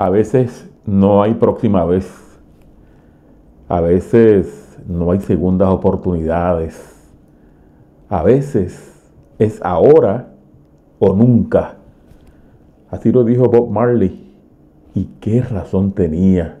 A veces no hay próxima vez. A veces no hay segundas oportunidades. A veces es ahora o nunca. Así lo dijo Bob Marley. ¿Y qué razón tenía?